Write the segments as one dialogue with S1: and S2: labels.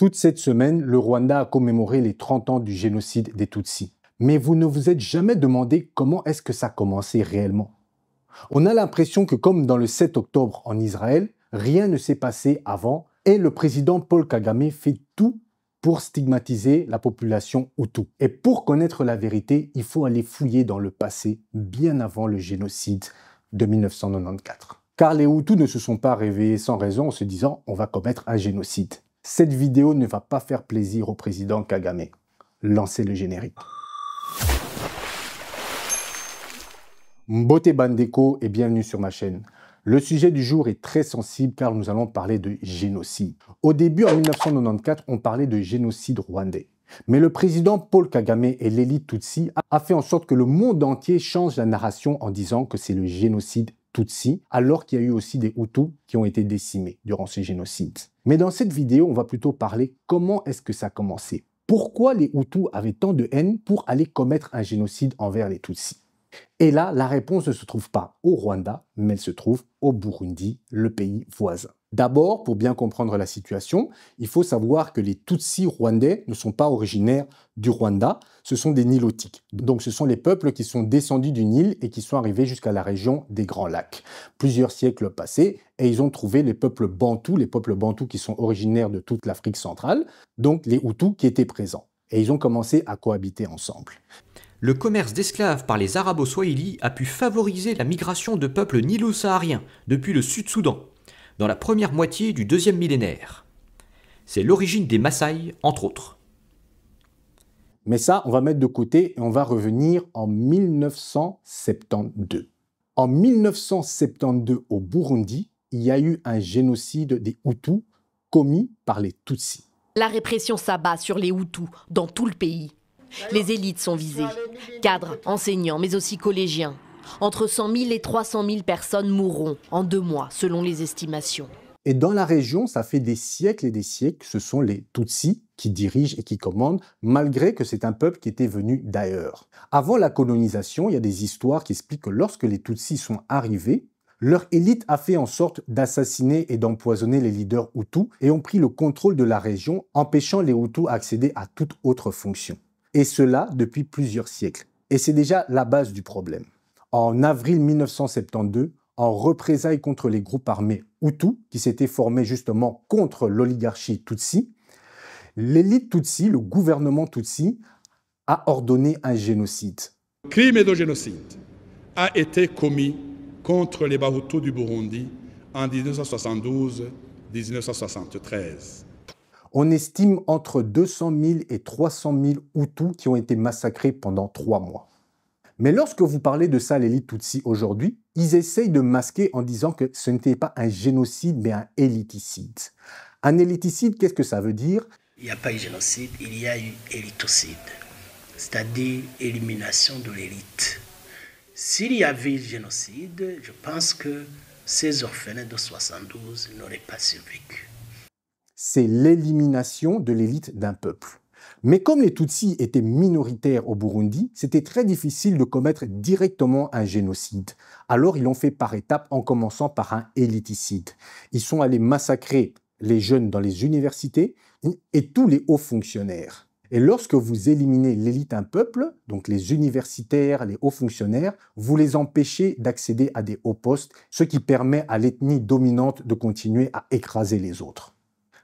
S1: Toute cette semaine, le Rwanda a commémoré les 30 ans du génocide des Tutsis. Mais vous ne vous êtes jamais demandé comment est-ce que ça a commencé réellement. On a l'impression que comme dans le 7 octobre en Israël, rien ne s'est passé avant et le président Paul Kagame fait tout pour stigmatiser la population Hutu. Et pour connaître la vérité, il faut aller fouiller dans le passé, bien avant le génocide de 1994. Car les Hutus ne se sont pas réveillés sans raison en se disant on va commettre un génocide. Cette vidéo ne va pas faire plaisir au président Kagame. Lancez le générique. Mbote Bandeko et bienvenue sur ma chaîne. Le sujet du jour est très sensible car nous allons parler de génocide. Au début, en 1994, on parlait de génocide rwandais. Mais le président Paul Kagame et l'élite Tutsi a fait en sorte que le monde entier change la narration en disant que c'est le génocide Tutsi, alors qu'il y a eu aussi des Hutus qui ont été décimés durant ces génocides. Mais dans cette vidéo, on va plutôt parler comment est-ce que ça a commencé. Pourquoi les Hutus avaient tant de haine pour aller commettre un génocide envers les Tutsis et là, la réponse ne se trouve pas au Rwanda, mais elle se trouve au Burundi, le pays voisin. D'abord, pour bien comprendre la situation, il faut savoir que les Tutsis rwandais ne sont pas originaires du Rwanda, ce sont des Nilotiques. Donc ce sont les peuples qui sont descendus du Nil et qui sont arrivés jusqu'à la région des Grands Lacs. Plusieurs siècles passés, et ils ont trouvé les peuples bantous, les peuples bantous qui sont originaires de toute l'Afrique centrale, donc les Hutus qui étaient présents. Et ils ont commencé à cohabiter ensemble le commerce d'esclaves par les arabo-swahili a pu favoriser la migration de peuples nilo-sahariens depuis le Sud-Soudan, dans la première moitié du deuxième millénaire. C'est l'origine des Maasai, entre autres. Mais ça, on va mettre de côté et on va revenir en 1972. En 1972, au Burundi, il y a eu un génocide des Hutus commis par les Tutsis.
S2: La répression s'abat sur les Hutus dans tout le pays. Les élites sont visées, cadres, enseignants, mais aussi collégiens. Entre 100 000 et 300 000 personnes mourront
S1: en deux mois, selon les estimations. Et dans la région, ça fait des siècles et des siècles que ce sont les Tutsis qui dirigent et qui commandent, malgré que c'est un peuple qui était venu d'ailleurs. Avant la colonisation, il y a des histoires qui expliquent que lorsque les Tutsis sont arrivés, leur élite a fait en sorte d'assassiner et d'empoisonner les leaders Hutus et ont pris le contrôle de la région, empêchant les Hutus d'accéder à toute autre fonction et cela depuis plusieurs siècles. Et c'est déjà la base du problème. En avril 1972, en représailles contre les groupes armés Hutus, qui s'étaient formés justement contre l'oligarchie Tutsi, l'élite Tutsi, le gouvernement Tutsi, a ordonné un génocide. Le crime de génocide a été commis contre les Bahutus du Burundi en 1972-1973. On estime entre 200 000 et 300 000 Hutus qui ont été massacrés pendant trois mois. Mais lorsque vous parlez de ça à l'élite Tutsi aujourd'hui, ils essayent de masquer en disant que ce n'était pas un génocide, mais un éliticide. Un éliticide, qu'est-ce que ça veut dire Il n'y a pas eu génocide, il y a eu élitocide, c'est-à-dire élimination de l'élite. S'il y avait génocide, je pense que ces orphelins de 72 n'auraient pas survécu c'est l'élimination de l'élite d'un peuple. Mais comme les Tutsis étaient minoritaires au Burundi, c'était très difficile de commettre directement un génocide. Alors ils l'ont fait par étapes en commençant par un éliticide. Ils sont allés massacrer les jeunes dans les universités et tous les hauts fonctionnaires. Et lorsque vous éliminez l'élite d'un peuple, donc les universitaires, les hauts fonctionnaires, vous les empêchez d'accéder à des hauts postes, ce qui permet à l'ethnie dominante de continuer à écraser les autres.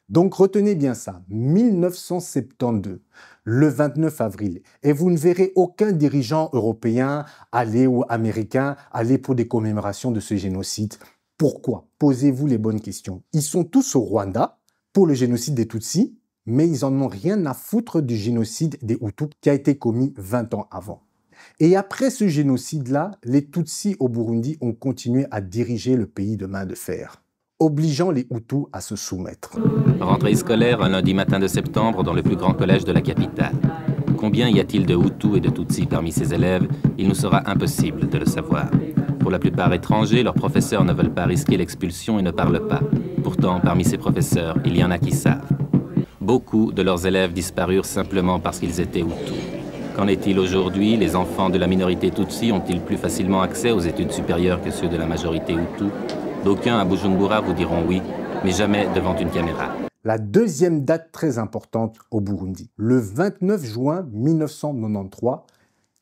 S1: Donc retenez bien ça, 1972, le 29 avril, et vous ne verrez aucun dirigeant européen aller ou américain aller pour des commémorations de ce génocide. Pourquoi Posez-vous les bonnes questions. Ils sont tous au Rwanda pour le génocide des Tutsis, mais ils en ont rien à foutre du génocide des Hutus qui a été commis 20 ans avant. Et après ce génocide-là, les Tutsis au Burundi ont continué à diriger le pays de main de fer obligeant les Hutus à se soumettre. Rentrée scolaire un lundi matin de septembre dans le plus grand collège de la capitale. Combien y a-t-il de Hutus et de Tutsis parmi ces élèves Il nous sera impossible de le savoir. Pour la plupart étrangers, leurs professeurs ne veulent pas risquer l'expulsion et ne parlent pas. Pourtant, parmi ces professeurs, il y en a qui savent. Beaucoup de leurs élèves disparurent simplement parce qu'ils étaient Hutus. Qu'en est-il aujourd'hui Les enfants de la minorité Tutsi ont-ils plus facilement accès aux études supérieures que ceux de la majorité Hutu D'aucuns à Bujumbura vous diront oui, mais jamais devant une caméra. La deuxième date très importante au Burundi, le 29 juin 1993,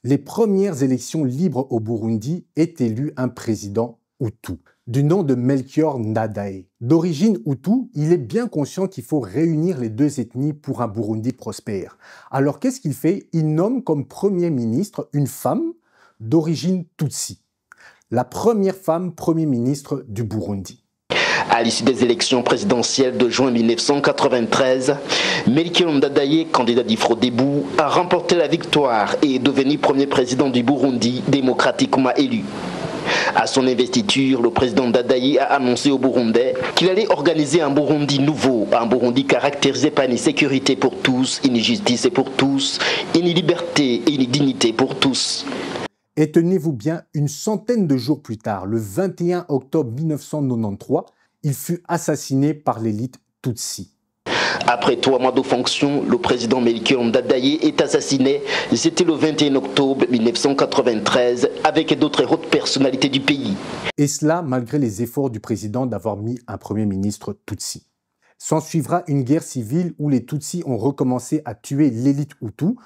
S1: les premières élections libres au Burundi est élu un président Hutu, du nom de Melchior Nadae. D'origine Hutu, il est bien conscient qu'il faut réunir les deux ethnies pour un Burundi prospère. Alors qu'est-ce qu'il fait Il nomme comme premier ministre une femme d'origine Tutsi la première femme Premier ministre du Burundi. À l'issue des élections présidentielles de juin 1993, Melchior Ndadaye, candidat difro Debout, a remporté la victoire et est devenu premier président du Burundi démocratiquement élu. À son investiture, le président Dadaï a annoncé aux Burundais qu'il allait organiser un Burundi nouveau, un Burundi caractérisé par une sécurité pour tous, une justice pour tous, une liberté et une dignité pour tous. Et tenez-vous bien, une centaine de jours plus tard, le 21 octobre 1993, il fut assassiné par l'élite Tutsi. Après trois mois de fonction, le président Melchior Ndadaye est assassiné. C'était le 21 octobre 1993 avec d'autres hautes personnalités du pays. Et cela malgré les efforts du président d'avoir mis un premier ministre Tutsi. S'ensuivra une guerre civile où les Tutsis ont recommencé à tuer l'élite Hutu.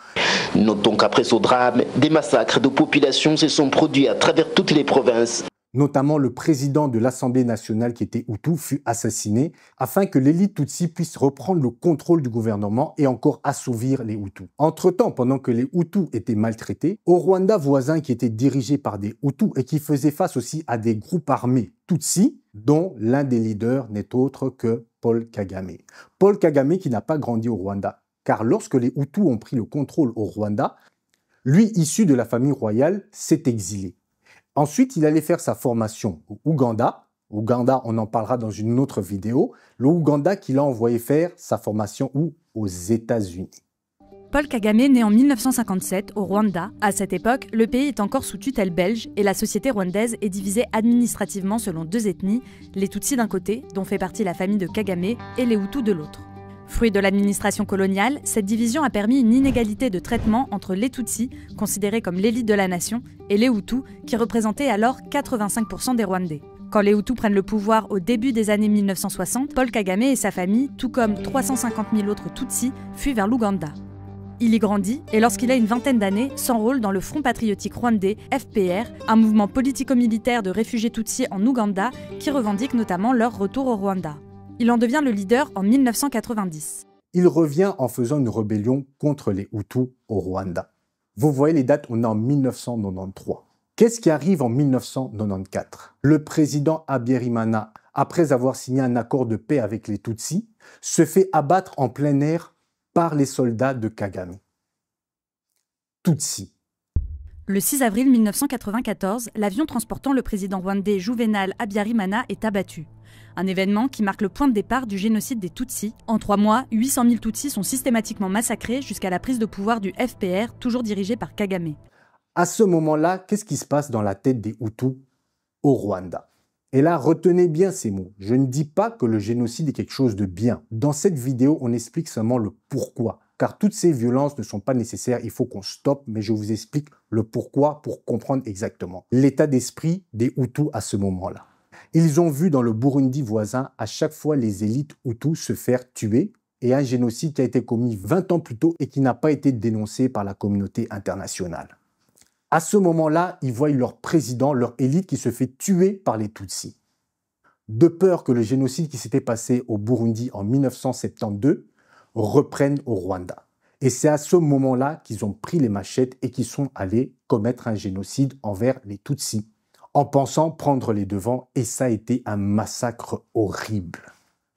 S1: Notons qu'après ce drame, des massacres de populations se sont produits à travers toutes les provinces. Notamment le président de l'Assemblée nationale qui était Hutu fut assassiné afin que l'élite Tutsi puisse reprendre le contrôle du gouvernement et encore assouvir les Hutus. Entre-temps, pendant que les Hutus étaient maltraités, au Rwanda voisin qui était dirigé par des Hutus et qui faisait face aussi à des groupes armés Tutsis, dont l'un des leaders n'est autre que Paul Kagame. Paul Kagame qui n'a pas grandi au Rwanda, car lorsque les Hutus ont pris le contrôle au Rwanda, lui, issu de la famille royale, s'est exilé. Ensuite, il allait faire sa formation au Ouganda. Ouganda, on en parlera dans une autre vidéo. Le Ouganda qu'il a envoyé faire sa formation Aux États-Unis.
S2: Paul Kagame naît en 1957 au Rwanda. À cette époque, le pays est encore sous tutelle belge et la société rwandaise est divisée administrativement selon deux ethnies, les Tutsis d'un côté, dont fait partie la famille de Kagame, et les Hutus de l'autre. Fruit de l'administration coloniale, cette division a permis une inégalité de traitement entre les Tutsis, considérés comme l'élite de la nation, et les Hutus, qui représentaient alors 85% des Rwandais. Quand les Hutus prennent le pouvoir au début des années 1960, Paul Kagame et sa famille, tout comme 350 000 autres Tutsis, fuient vers l'Ouganda. Il y grandit et lorsqu'il a une vingtaine d'années, s'enrôle dans le Front patriotique rwandais, FPR, un mouvement politico-militaire de réfugiés tutsis en Ouganda qui revendique notamment leur retour au Rwanda. Il en devient le leader en 1990.
S1: Il revient en faisant une rébellion contre les Hutus au Rwanda. Vous voyez les dates, on est en 1993. Qu'est-ce qui arrive en 1994 Le président Habyarimana, après avoir signé un accord de paix avec les Tutsis, se fait abattre en plein air par les soldats de Kagame. Tutsi.
S2: Le 6 avril 1994, l'avion transportant le président rwandais Juvenal Abiyarimana est abattu. Un événement qui marque le point de départ du génocide des Tutsis. En trois mois, 800 000 Tutsis sont systématiquement massacrés jusqu'à la prise de pouvoir du FPR, toujours dirigé par Kagame.
S1: À ce moment-là, qu'est-ce qui se passe dans la tête des Hutus au Rwanda et là, retenez bien ces mots. Je ne dis pas que le génocide est quelque chose de bien. Dans cette vidéo, on explique seulement le pourquoi. Car toutes ces violences ne sont pas nécessaires, il faut qu'on stoppe, mais je vous explique le pourquoi pour comprendre exactement l'état d'esprit des Hutus à ce moment-là. Ils ont vu dans le Burundi voisin à chaque fois les élites Hutus se faire tuer et un génocide qui a été commis 20 ans plus tôt et qui n'a pas été dénoncé par la communauté internationale. À ce moment-là, ils voient leur président, leur élite qui se fait tuer par les Tutsis. De peur que le génocide qui s'était passé au Burundi en 1972 reprenne au Rwanda. Et c'est à ce moment-là qu'ils ont pris les machettes et qu'ils sont allés commettre un génocide envers les Tutsis, en pensant prendre les devants, et ça a été un massacre horrible.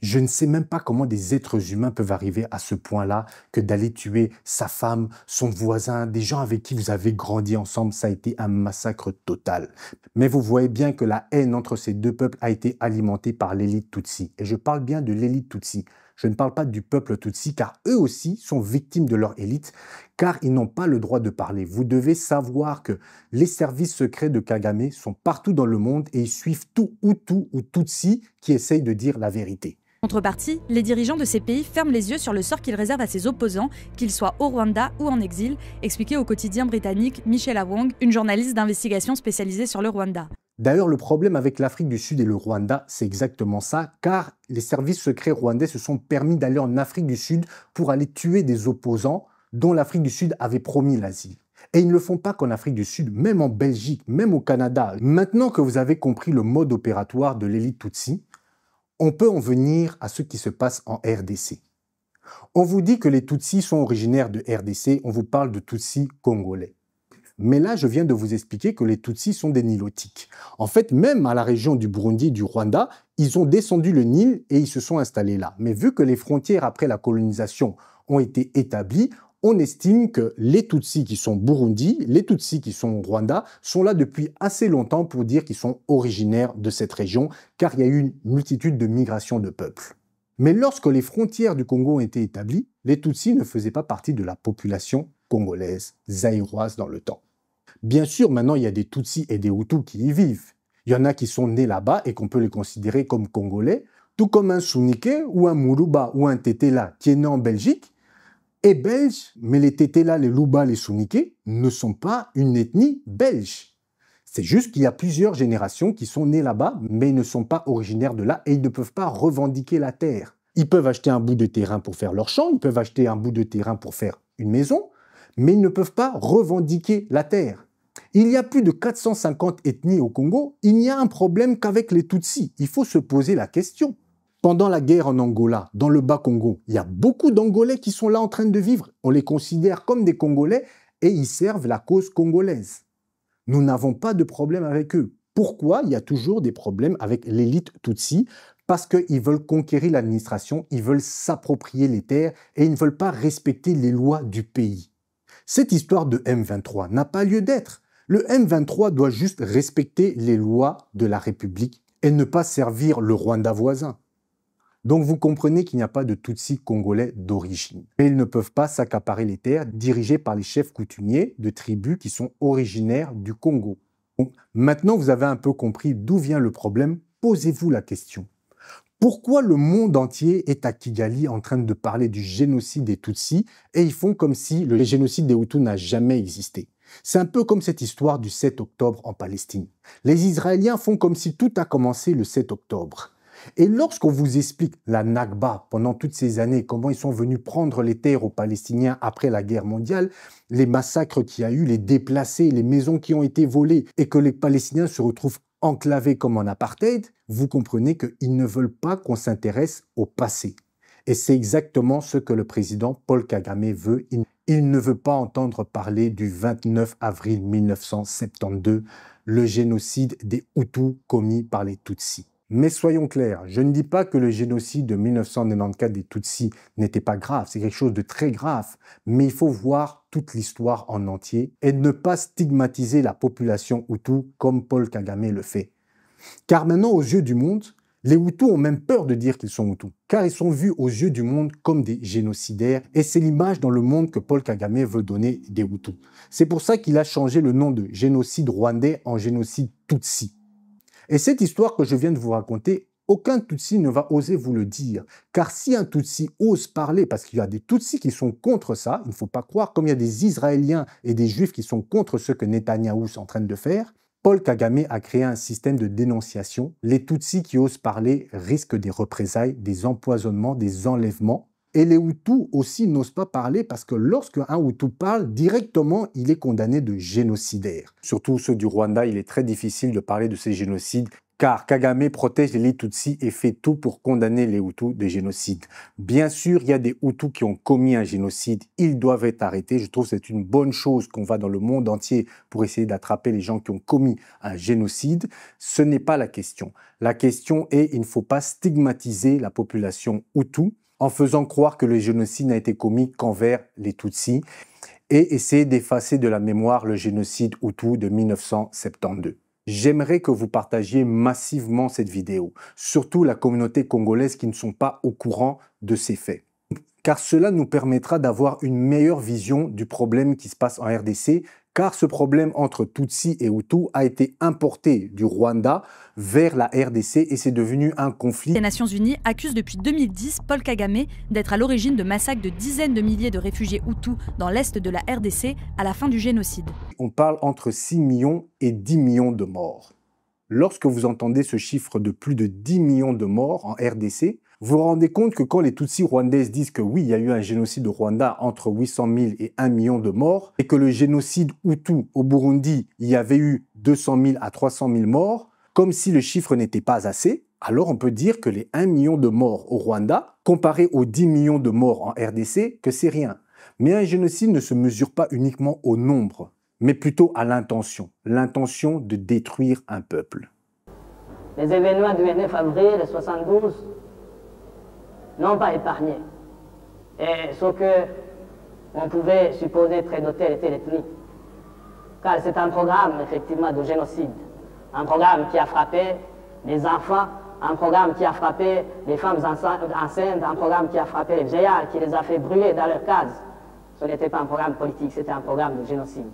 S1: Je ne sais même pas comment des êtres humains peuvent arriver à ce point-là que d'aller tuer sa femme, son voisin, des gens avec qui vous avez grandi ensemble. Ça a été un massacre total. Mais vous voyez bien que la haine entre ces deux peuples a été alimentée par l'élite Tutsi. Et je parle bien de l'élite Tutsi. Je ne parle pas du peuple Tutsi car eux aussi sont victimes de leur élite car ils n'ont pas le droit de parler. Vous devez savoir que les services secrets de Kagame sont partout dans le monde et ils suivent tout ou tout ou Tutsi qui essaye de dire la vérité.
S2: Contrepartie, les dirigeants de ces pays ferment les yeux sur le sort qu'ils réservent à ses opposants, qu'ils soient au Rwanda ou en exil, expliquait au quotidien britannique Michel Wong, une journaliste d'investigation spécialisée sur le Rwanda.
S1: D'ailleurs, le problème avec l'Afrique du Sud et le Rwanda, c'est exactement ça, car les services secrets rwandais se sont permis d'aller en Afrique du Sud pour aller tuer des opposants dont l'Afrique du Sud avait promis l'asile. Et ils ne le font pas qu'en Afrique du Sud, même en Belgique, même au Canada. Maintenant que vous avez compris le mode opératoire de l'élite Tutsi, on peut en venir à ce qui se passe en RDC. On vous dit que les Tutsis sont originaires de RDC, on vous parle de Tutsis congolais. Mais là, je viens de vous expliquer que les Tutsis sont des Nilotiques. En fait, même à la région du Burundi du Rwanda, ils ont descendu le Nil et ils se sont installés là. Mais vu que les frontières après la colonisation ont été établies, on estime que les Tutsis qui sont Burundi, les Tutsis qui sont Rwanda, sont là depuis assez longtemps pour dire qu'ils sont originaires de cette région, car il y a eu une multitude de migrations de peuples. Mais lorsque les frontières du Congo ont été établies, les Tutsis ne faisaient pas partie de la population congolaise, zaïroise dans le temps. Bien sûr, maintenant, il y a des Tutsis et des Hutus qui y vivent. Il y en a qui sont nés là-bas et qu'on peut les considérer comme congolais, tout comme un Sunike ou un Muruba ou un Tetela qui est né en Belgique et belges, mais les Tétela, les Louba, les Souniké ne sont pas une ethnie belge. C'est juste qu'il y a plusieurs générations qui sont nées là-bas, mais ne sont pas originaires de là et ils ne peuvent pas revendiquer la terre. Ils peuvent acheter un bout de terrain pour faire leur champ, ils peuvent acheter un bout de terrain pour faire une maison, mais ils ne peuvent pas revendiquer la terre. Il y a plus de 450 ethnies au Congo, il n'y a un problème qu'avec les Tutsis. Il faut se poser la question. Pendant la guerre en Angola, dans le Bas-Congo, il y a beaucoup d'Angolais qui sont là en train de vivre. On les considère comme des Congolais et ils servent la cause congolaise. Nous n'avons pas de problème avec eux. Pourquoi il y a toujours des problèmes avec l'élite Tutsi Parce qu'ils veulent conquérir l'administration, ils veulent s'approprier les terres et ils ne veulent pas respecter les lois du pays. Cette histoire de M23 n'a pas lieu d'être. Le M23 doit juste respecter les lois de la République et ne pas servir le Rwanda voisin. Donc vous comprenez qu'il n'y a pas de Tutsi congolais d'origine. Et ils ne peuvent pas s'accaparer les terres dirigées par les chefs coutumiers de tribus qui sont originaires du Congo. maintenant vous avez un peu compris d'où vient le problème, posez-vous la question. Pourquoi le monde entier est à Kigali en train de parler du génocide des Tutsis et ils font comme si le génocide des Hutus n'a jamais existé c'est un peu comme cette histoire du 7 octobre en Palestine. Les Israéliens font comme si tout a commencé le 7 octobre. Et lorsqu'on vous explique la Nakba pendant toutes ces années, comment ils sont venus prendre les terres aux Palestiniens après la guerre mondiale, les massacres qu'il y a eu, les déplacés, les maisons qui ont été volées, et que les Palestiniens se retrouvent enclavés comme en apartheid, vous comprenez qu'ils ne veulent pas qu'on s'intéresse au passé. Et c'est exactement ce que le président Paul Kagame veut. Il ne veut pas entendre parler du 29 avril 1972, le génocide des Hutus commis par les Tutsis. Mais soyons clairs, je ne dis pas que le génocide de 1994 des Tutsis n'était pas grave, c'est quelque chose de très grave, mais il faut voir toute l'histoire en entier et ne pas stigmatiser la population Hutu comme Paul Kagame le fait. Car maintenant, aux yeux du monde, les Hutus ont même peur de dire qu'ils sont Hutus, car ils sont vus aux yeux du monde comme des génocidaires, et c'est l'image dans le monde que Paul Kagame veut donner des Hutus. C'est pour ça qu'il a changé le nom de génocide rwandais en génocide Tutsi. Et cette histoire que je viens de vous raconter, aucun Tutsi ne va oser vous le dire. Car si un Tutsi ose parler, parce qu'il y a des Tutsis qui sont contre ça, il ne faut pas croire, comme il y a des Israéliens et des Juifs qui sont contre ce que Netanyahou train de faire, Paul Kagame a créé un système de dénonciation. Les Tutsis qui osent parler risquent des représailles, des empoisonnements, des enlèvements. Et les Hutus aussi n'osent pas parler parce que lorsque un Hutu parle, directement, il est condamné de génocidaire. Surtout ceux du Rwanda, il est très difficile de parler de ces génocides car Kagame protège les Tutsis et fait tout pour condamner les Hutus de génocides. Bien sûr, il y a des Hutus qui ont commis un génocide, ils doivent être arrêtés. Je trouve que c'est une bonne chose qu'on va dans le monde entier pour essayer d'attraper les gens qui ont commis un génocide. Ce n'est pas la question. La question est, il ne faut pas stigmatiser la population Hutu en faisant croire que le génocide n'a été commis qu'envers les Tutsis et essayer d'effacer de la mémoire le génocide Hutu de 1972. J'aimerais que vous partagiez massivement cette vidéo, surtout la communauté congolaise qui ne sont pas au courant de ces faits. Car cela nous permettra d'avoir une meilleure vision du problème qui se passe en RDC car ce problème entre Tutsi et Hutu a été importé du Rwanda vers la RDC et c'est devenu un conflit. Les
S2: Nations Unies accusent depuis 2010 Paul Kagame d'être à l'origine de massacres de dizaines de milliers de réfugiés Hutu dans l'est de la RDC à la fin du génocide.
S1: On parle entre 6 millions et 10 millions de morts. Lorsque vous entendez ce chiffre de plus de 10 millions de morts en RDC, vous vous rendez compte que quand les Tutsis rwandais disent que oui, il y a eu un génocide au Rwanda entre 800 000 et 1 million de morts, et que le génocide Hutu au Burundi, il y avait eu 200 000 à 300 000 morts, comme si le chiffre n'était pas assez, alors on peut dire que les 1 million de morts au Rwanda, comparé aux 10 millions de morts en RDC, que c'est rien. Mais un génocide ne se mesure pas uniquement au nombre mais plutôt à l'intention, l'intention de détruire un peuple.
S2: Les événements du 29 avril 72 n'ont pas épargné et ce que on pouvait supposer très noté était et Car c'est un programme effectivement de génocide, un programme qui a frappé les enfants, un programme qui a frappé les femmes enceintes, un programme qui a frappé les vieillards, qui les a fait brûler dans leur cases. Ce n'était pas un programme politique, c'était un programme de génocide.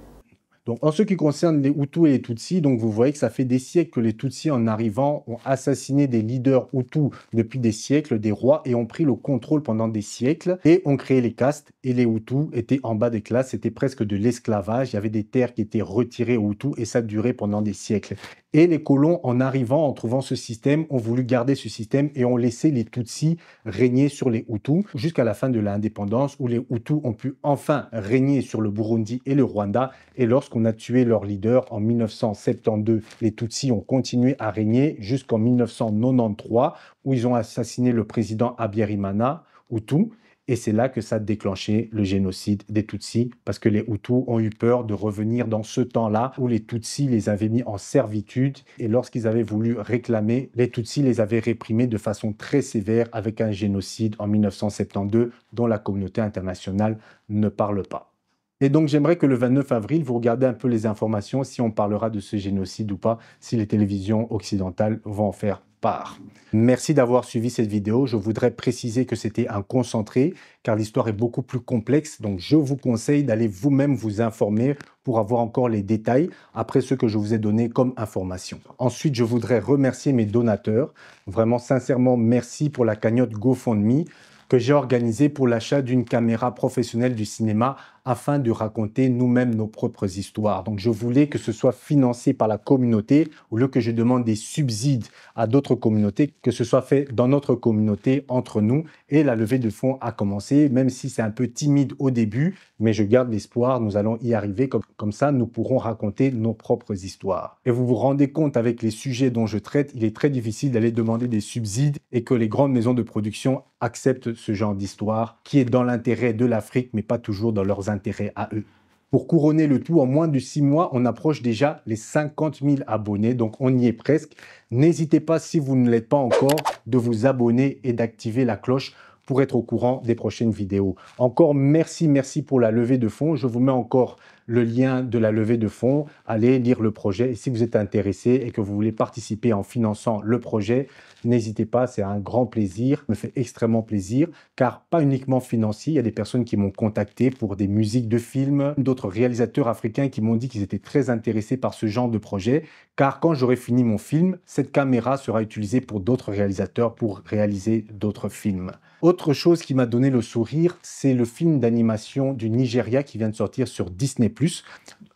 S1: Donc, en ce qui concerne les Hutus et les Tutsis, donc vous voyez que ça fait des siècles que les Tutsis, en arrivant, ont assassiné des leaders Hutus depuis des siècles, des rois, et ont pris le contrôle pendant des siècles, et ont créé les castes. Et les Hutus étaient en bas des classes, c'était presque de l'esclavage. Il y avait des terres qui étaient retirées aux Hutus, et ça durait pendant des siècles. Et les colons, en arrivant, en trouvant ce système, ont voulu garder ce système et ont laissé les Tutsis régner sur les Hutus jusqu'à la fin de l'indépendance où les Hutus ont pu enfin régner sur le Burundi et le Rwanda. Et lorsqu'on a tué leur leader en 1972, les Tutsis ont continué à régner jusqu'en 1993 où ils ont assassiné le président Abiyarimana Hutu et c'est là que ça a déclenché le génocide des Tutsis, parce que les Hutus ont eu peur de revenir dans ce temps-là où les Tutsis les avaient mis en servitude. Et lorsqu'ils avaient voulu réclamer, les Tutsis les avaient réprimés de façon très sévère avec un génocide en 1972 dont la communauté internationale ne parle pas. Et donc j'aimerais que le 29 avril, vous regardez un peu les informations, si on parlera de ce génocide ou pas, si les télévisions occidentales vont en faire part. Merci d'avoir suivi cette vidéo. Je voudrais préciser que c'était un concentré car l'histoire est beaucoup plus complexe. Donc je vous conseille d'aller vous-même vous informer pour avoir encore les détails après ce que je vous ai donné comme information. Ensuite, je voudrais remercier mes donateurs. Vraiment sincèrement, merci pour la cagnotte GoFundMe que j'ai organisée pour l'achat d'une caméra professionnelle du cinéma afin de raconter nous-mêmes nos propres histoires. Donc je voulais que ce soit financé par la communauté, au lieu que je demande des subsides à d'autres communautés, que ce soit fait dans notre communauté, entre nous, et la levée de fonds a commencé, même si c'est un peu timide au début, mais je garde l'espoir, nous allons y arriver, comme, comme ça nous pourrons raconter nos propres histoires. Et vous vous rendez compte avec les sujets dont je traite, il est très difficile d'aller demander des subsides et que les grandes maisons de production acceptent ce genre d'histoire qui est dans l'intérêt de l'Afrique, mais pas toujours dans leurs intérêts à eux. Pour couronner le tout, en moins de 6 mois, on approche déjà les 50 000 abonnés, donc on y est presque. N'hésitez pas, si vous ne l'êtes pas encore, de vous abonner et d'activer la cloche pour être au courant des prochaines vidéos. Encore merci, merci pour la levée de fonds. Je vous mets encore le lien de la levée de fonds. Allez lire le projet. Et si vous êtes intéressé et que vous voulez participer en finançant le projet, n'hésitez pas. C'est un grand plaisir, me fait extrêmement plaisir, car pas uniquement financier. Il y a des personnes qui m'ont contacté pour des musiques de films, d'autres réalisateurs africains qui m'ont dit qu'ils étaient très intéressés par ce genre de projet, car quand j'aurai fini mon film, cette caméra sera utilisée pour d'autres réalisateurs pour réaliser d'autres films. Autre chose qui m'a donné le sourire, c'est le film d'animation du Nigeria qui vient de sortir sur Disney ⁇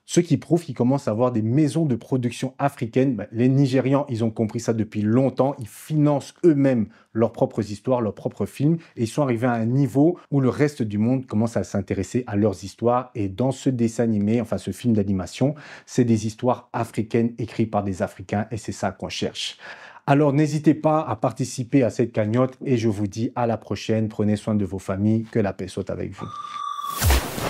S1: ce qui prouve qu'ils commencent à avoir des maisons de production africaines. Bah, les Nigérians, ils ont compris ça depuis longtemps. Ils financent eux-mêmes leurs propres histoires, leurs propres films. Et ils sont arrivés à un niveau où le reste du monde commence à s'intéresser à leurs histoires. Et dans ce dessin animé, enfin ce film d'animation, c'est des histoires africaines écrites par des Africains. Et c'est ça qu'on cherche. Alors n'hésitez pas à participer à cette cagnotte et je vous dis à la prochaine. Prenez soin de vos familles, que la paix soit avec vous.